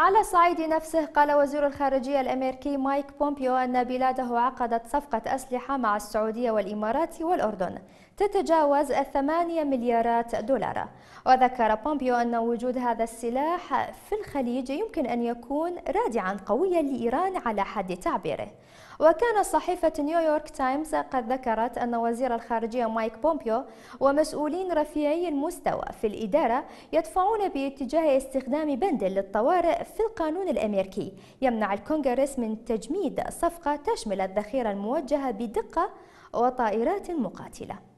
على الصعيد نفسه قال وزير الخارجية الأمريكي مايك بومبيو أن بلاده عقدت صفقة أسلحة مع السعودية والإمارات والأردن تتجاوز الثمانية مليارات دولار وذكر بومبيو أن وجود هذا السلاح في الخليج يمكن أن يكون رادعا قويا لإيران على حد تعبيره وكان صحيفة نيويورك تايمز قد ذكرت أن وزير الخارجية مايك بومبيو ومسؤولين رفيعي المستوى في الإدارة يدفعون باتجاه استخدام بند للطوارئ في القانون الأمريكي يمنع الكونغرس من تجميد صفقة تشمل الذخيرة الموجهة بدقة وطائرات مقاتلة